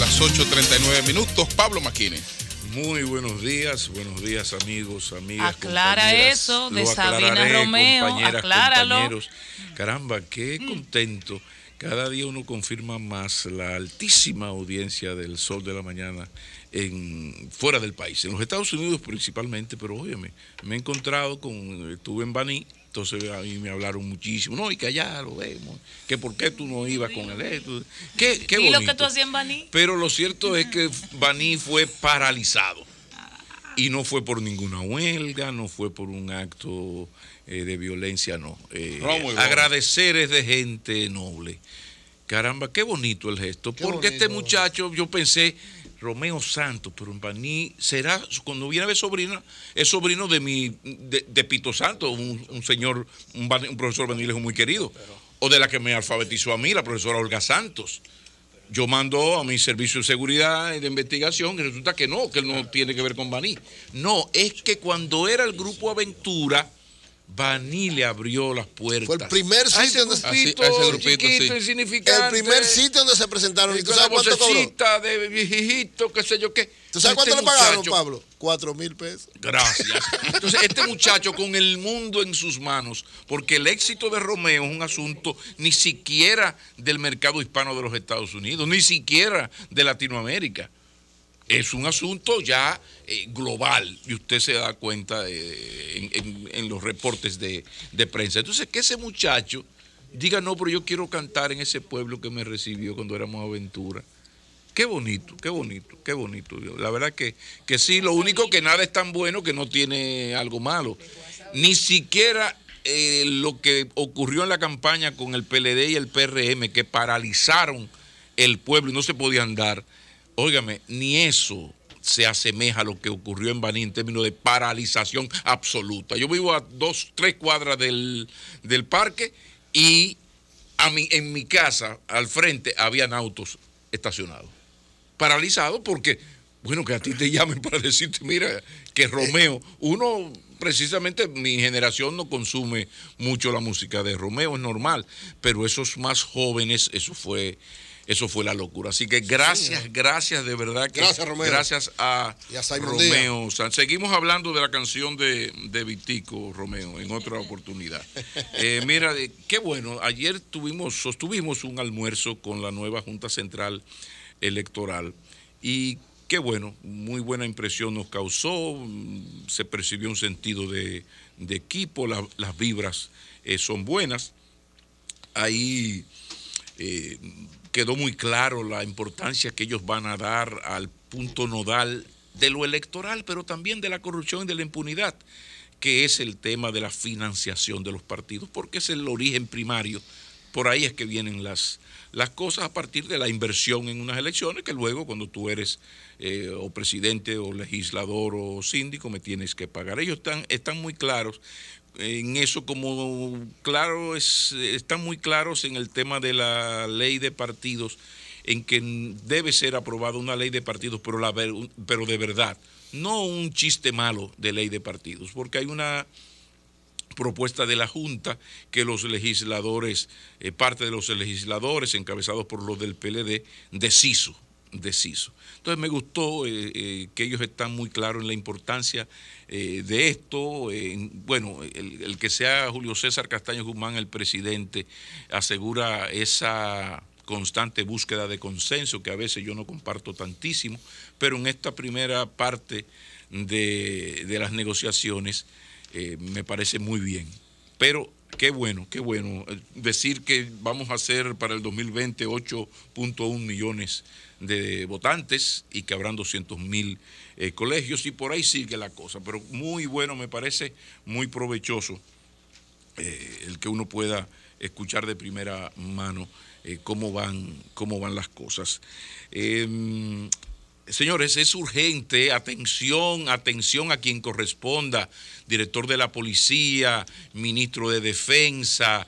las 8.39 minutos. Pablo Maquines. Muy buenos días, buenos días amigos, amigas. Aclara eso de Sabina compañeras, Compañeros. Caramba, qué mm. contento. Cada día uno confirma más la altísima audiencia del Sol de la Mañana en, fuera del país, en los Estados Unidos principalmente, pero óyeme, me he encontrado con, estuve en Baní, entonces a mí me hablaron muchísimo. No, y que allá lo vemos. Que por qué tú no ibas con él. qué bonito. ¿Y lo que tú hacías en Baní? Pero lo cierto es que Baní fue paralizado. Y no fue por ninguna huelga, no fue por un acto eh, de violencia, no. Eh, agradecer es de gente noble. Caramba, qué bonito el gesto. porque este muchacho, yo pensé Romeo Santos, pero un Baní será, cuando viene a ver sobrina, es sobrino de mi, de, Pito Santos, un, señor, un, profesor Baníles muy querido, o de la que me alfabetizó a mí, la profesora Olga Santos. Yo mando a mi servicio de seguridad y de investigación y resulta que no, que él no tiene que ver con Baní. No, es que cuando era el grupo Aventura, Baní le abrió las puertas. Fue el primer sitio donde El primer sitio donde se presentaron. ¿Y tú sabes cuánto de viejito, qué sé yo qué. ¿Tú sabes este cuánto le pagaron, Pablo? Cuatro mil pesos. Gracias. Entonces, este muchacho con el mundo en sus manos, porque el éxito de Romeo es un asunto ni siquiera del mercado hispano de los Estados Unidos, ni siquiera de Latinoamérica. Es un asunto ya eh, global y usted se da cuenta en, los reportes de, prensa. Entonces, que ese muchacho diga, no, pero yo quiero cantar en ese pueblo que me recibió cuando éramos aventura. Qué bonito, qué bonito, qué bonito. La verdad que, que sí, lo único que nada es tan bueno que no tiene algo malo. Ni siquiera eh, lo que ocurrió en la campaña con el PLD y el PRM, que paralizaron el pueblo y no se podía andar Óigame, ni eso se asemeja a lo que ocurrió en Baní en términos de paralización absoluta. Yo vivo a dos, tres cuadras del, parque y a en mi casa, al frente, habían autos estacionados. Paralizados porque, bueno, que a ti te llamen para decirte, mira, que Romeo, uno precisamente mi generación no consume mucho la música de Romeo, es normal, pero esos más jóvenes, eso fue eso fue la locura. Así que gracias, gracias de verdad. Que, gracias, Romeo. a, Romeo. seguimos hablando de la canción de, de Vitico, Romeo, en otra oportunidad. Eh, mira, qué bueno. Ayer tuvimos, sostuvimos un almuerzo con la nueva Junta Central Electoral y qué bueno, muy buena impresión nos causó. Mm, se percibió un sentido de, equipo, las vibras eh, son buenas. Ahí. Eh, quedó muy claro la importancia que ellos van a dar al punto nodal de lo electoral, pero también de la corrupción y de la impunidad, que es el tema de la financiación de los partidos, porque es el origen primario. Por ahí es que vienen las, las cosas a partir de la inversión en unas elecciones, que luego cuando tú eres eh, o presidente o legislador o síndico me tienes que pagar. Ellos están, están muy claros en eso como claro es, están muy claros en el tema de la ley de partidos, en que debe ser aprobada una ley de partidos, pero, la, pero de verdad, no un chiste malo de ley de partidos, porque hay una propuesta de la Junta que los legisladores, eh, parte de los legisladores encabezados por los del PLD, deshizo deciso Entonces me gustó eh, eh, que ellos están muy claros en la importancia eh, de esto. bueno, el, que sea Julio César Castaño Guzmán el presidente asegura esa constante búsqueda de consenso que a veces yo no comparto tantísimo, pero en esta primera parte de, de las negociaciones me parece muy bien. Pero qué bueno, qué bueno. Decir que vamos a hacer para el 2020 8.1 millones de votantes y que habrán 200 mil eh, colegios y por ahí sigue la cosa. Pero muy bueno, me parece muy provechoso eh, el que uno pueda escuchar de primera mano eh, cómo, van, cómo van las cosas. Em, señores, es urgente, atención, atención a quien corresponda, director de la policía, ministro de defensa,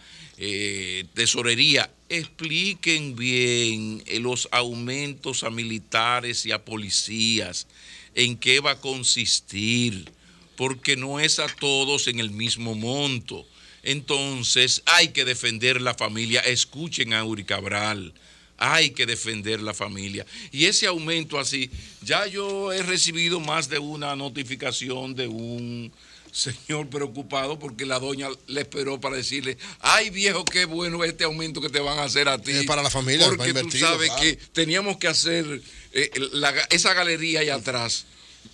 tesorería, expliquen bien eh, los aumentos a militares y a policías, en qué va a consistir, porque no es a todos en el mismo monto. Entonces hay que defender la familia. Escuchen a Uri Cabral. Hay que defender la familia. Y ese aumento así, ya yo he recibido más de una notificación de un señor preocupado porque la doña le esperó para decirle, ay viejo, qué bueno este aumento que te van a hacer a ti. Es para la familia. Porque tú sabes que teníamos que hacer eh, esa galería allá atrás.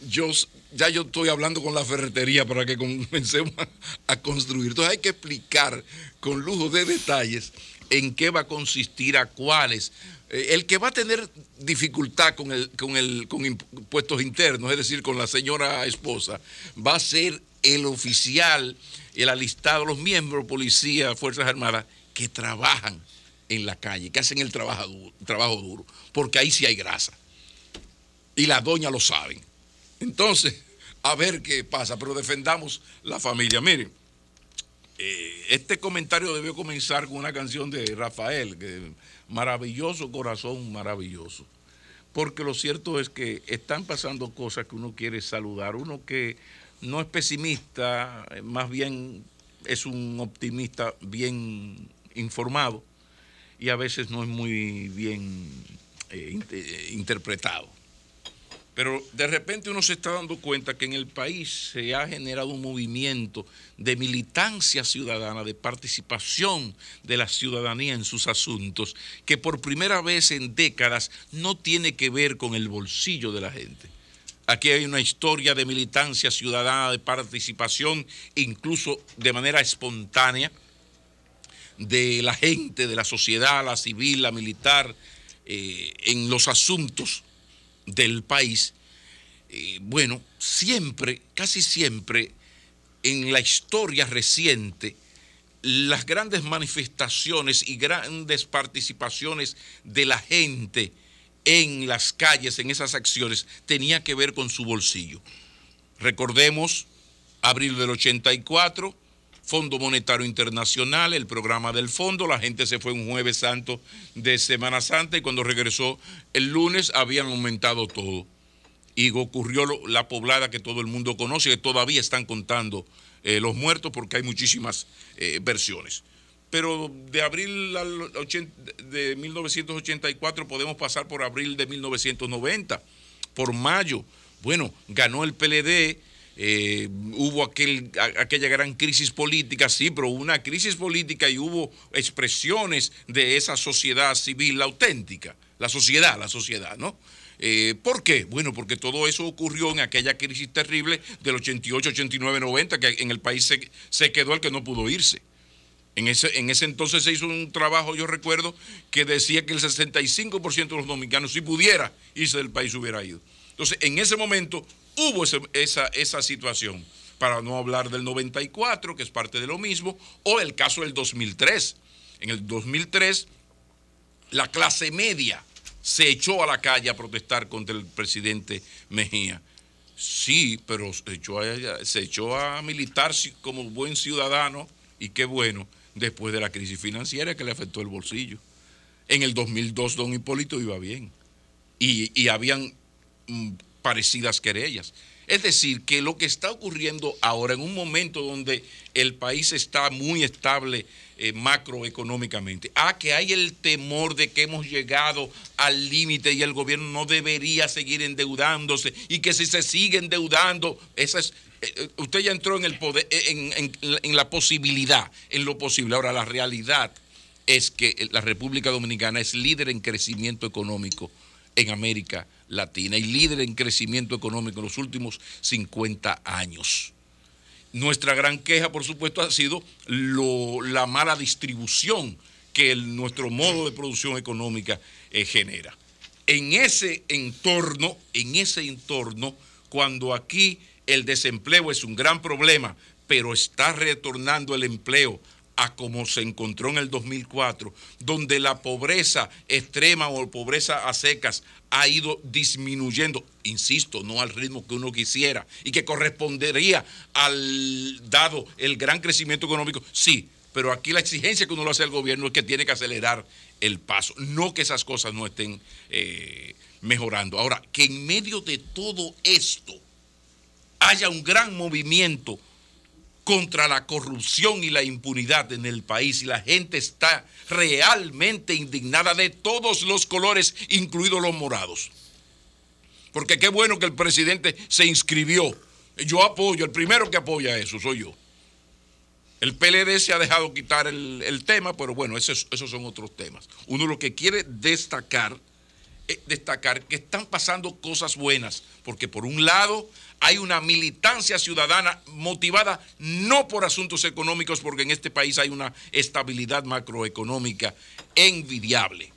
Yo ya yo estoy hablando con la ferretería para que comencemos a, a construir. Entonces hay que explicar con lujo de detalles en qué va a consistir, a cuáles. Eh, el que va a tener dificultad con, con, el, impuestos internos, es decir, con la señora esposa, va a ser el oficial, el alistado, los miembros, policía, Fuerzas Armadas, que trabajan en la calle, que hacen el trabajo duro, trabajo duro, porque ahí sí hay grasa. Y las doñas lo saben. Entonces, a ver qué pasa, pero defendamos la familia. Miren, eh, este comentario debió comenzar con una canción de Rafael, maravilloso corazón, maravilloso. Porque lo cierto es que están pasando cosas que uno quiere saludar, uno que no es pesimista, eh, más bien es un optimista bien informado y a veces no es muy bien eh, interpretado. Pero de repente uno se está dando cuenta que en el país se ha generado un movimiento de militancia ciudadana, de participación de la ciudadanía en sus asuntos, que por primera vez en décadas no tiene que ver con el bolsillo de la gente. Aquí hay una historia de militancia ciudadana, de participación, incluso de manera espontánea, de la gente, de la sociedad, la civil, la militar, eh, en los asuntos del país, eh, bueno, siempre, casi siempre, en la historia reciente, las grandes manifestaciones y grandes participaciones de la gente en las calles, en esas acciones, tenía que ver con su bolsillo. Recordemos abril del 84, Fondo Monetario Internacional, el programa del fondo. La gente se fue un jueves santo de Semana Santa y cuando regresó el lunes habían aumentado todo. Y ocurrió la poblada que todo el mundo conoce, que todavía están contando eh, los muertos porque hay muchísimas eh, versiones. Pero de abril de 1984 podemos pasar por abril de 1990, por mayo. Bueno, ganó el PLD eh, hubo aquella gran crisis política, sí, pero una crisis política y hubo expresiones de esa sociedad civil la auténtica, la sociedad, la sociedad, ¿no? Eh, ¿Por qué? Bueno, porque todo eso ocurrió en aquella crisis terrible del 88, 89, 90, que en el país se, quedó el que no pudo irse. En ese, en ese, entonces se hizo un trabajo, yo recuerdo, que decía que el 65% de los dominicanos, si pudiera irse del país, hubiera ido. Entonces, en ese momento hubo esa, esa situación, para no hablar del 94, que es parte de lo mismo, o el caso del 2003. En el 2003, la clase media se echó a la calle a protestar contra el presidente Mejía. Sí, pero se echó a, se echó a militar como buen ciudadano, y qué bueno, después de la crisis financiera que le afectó el bolsillo. En el 2002 don Hipólito iba bien y, y habían mm, parecidas querellas. Es decir, que lo que está ocurriendo ahora en un momento donde el país está muy estable eh, macroeconómicamente, ah, que hay el temor de que hemos llegado al límite y el gobierno no debería seguir endeudándose y que si se sigue endeudando, esa es, eh, eh, usted ya entró en, el poder, en la posibilidad, en lo posible. Ahora, la realidad es que la República Dominicana es líder en crecimiento económico en América Latina y líder en crecimiento económico en los últimos 50 años. Nuestra gran queja, por supuesto, ha sido la mala distribución que nuestro modo de producción económica eh, genera. En ese entorno, en ese entorno, cuando aquí el desempleo es un gran problema, pero está retornando el empleo a como se encontró en el 2004, donde la pobreza extrema o pobreza a secas ha ido disminuyendo, insisto, no al ritmo que uno quisiera y que correspondería al dado el gran crecimiento económico, sí, pero aquí la exigencia que uno lo hace al gobierno es que tiene que acelerar el paso, no que esas cosas no estén eh, mejorando. Ahora, que en medio de todo esto haya un gran movimiento contra la corrupción y la impunidad en el país y la gente está realmente indignada de todos los colores, incluidos los morados. Porque qué bueno que el presidente se inscribió. Yo apoyo, el primero que apoya eso soy yo. El PLD se ha dejado quitar el, tema, pero bueno, esos, son otros temas. Uno lo que quiere destacar, es eh, destacar que están pasando cosas buenas, porque por un lado hay una militancia ciudadana motivada no por asuntos económicos, porque en este país hay una estabilidad macroeconómica envidiable.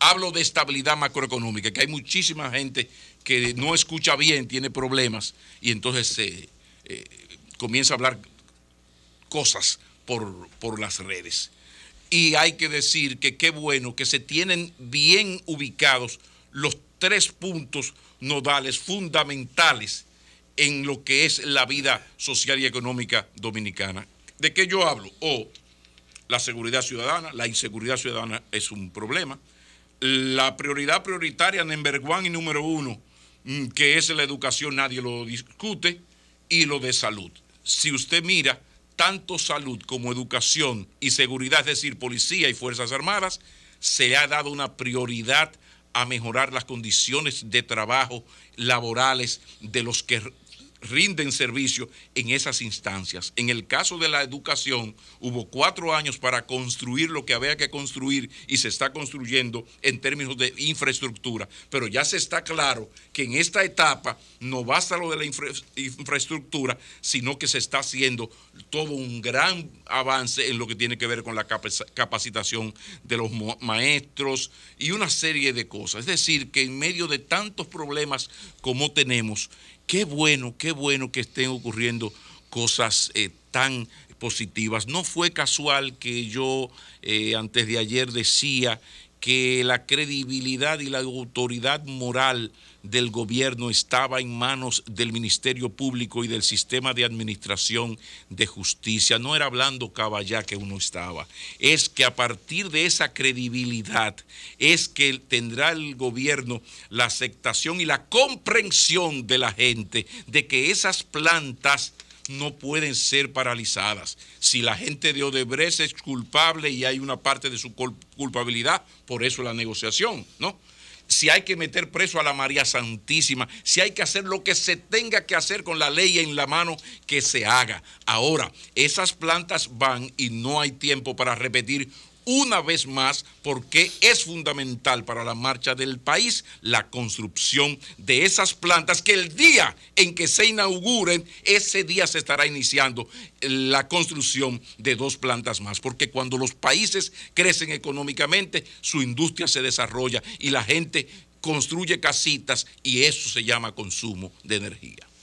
Hablo de estabilidad macroeconómica, que hay muchísima gente que no escucha bien, tiene problemas, y entonces eh, eh, comienza a hablar cosas por, por las redes. Y hay que decir que qué bueno que se tienen bien ubicados los tres puntos nodales fundamentales en lo que es la vida social y económica dominicana. ¿De qué yo hablo? O la seguridad ciudadana, la inseguridad ciudadana es un problema. La prioridad prioritaria, en one y número uno, mm, que es la educación, nadie lo discute, y lo de salud. Si usted mira, tanto salud como educación y seguridad, es decir, policía y Fuerzas Armadas, se ha dado una prioridad a mejorar las condiciones de trabajo laborales de los que rinden servicio en esas instancias. En el caso de la educación, hubo cuatro años para construir lo que había que construir y se está construyendo en términos de infraestructura, pero ya se está claro que en esta etapa no basta lo de la infraestructura, sino que se está haciendo todo un gran avance en lo que tiene que ver con la capacitación de los maestros y una serie de cosas. Es decir, que en medio de tantos problemas como tenemos, Qué bueno, qué bueno que estén ocurriendo cosas eh, tan positivas. No fue casual que yo eh, antes de ayer decía que la credibilidad y la autoridad moral del gobierno estaba en manos del Ministerio Público y del sistema de administración de justicia. No era hablando caballá que uno estaba. Es que a partir de esa credibilidad es que tendrá el gobierno la aceptación y la comprensión de la gente de que esas plantas no pueden ser paralizadas. Si la gente de Odebrecht es culpable y hay una parte de su culpabilidad, por eso la negociación, ¿no? Si hay que meter preso a la María Santísima, si hay que hacer lo que se tenga que hacer con la ley en la mano, que se haga. Ahora, esas plantas van y no hay tiempo para repetir una vez más porque es fundamental para la marcha del país la construcción de esas plantas que el día en que se inauguren, ese día se estará iniciando la construcción de dos plantas más, porque cuando los países crecen económicamente, su industria se desarrolla y la gente construye casitas y eso se llama consumo de energía.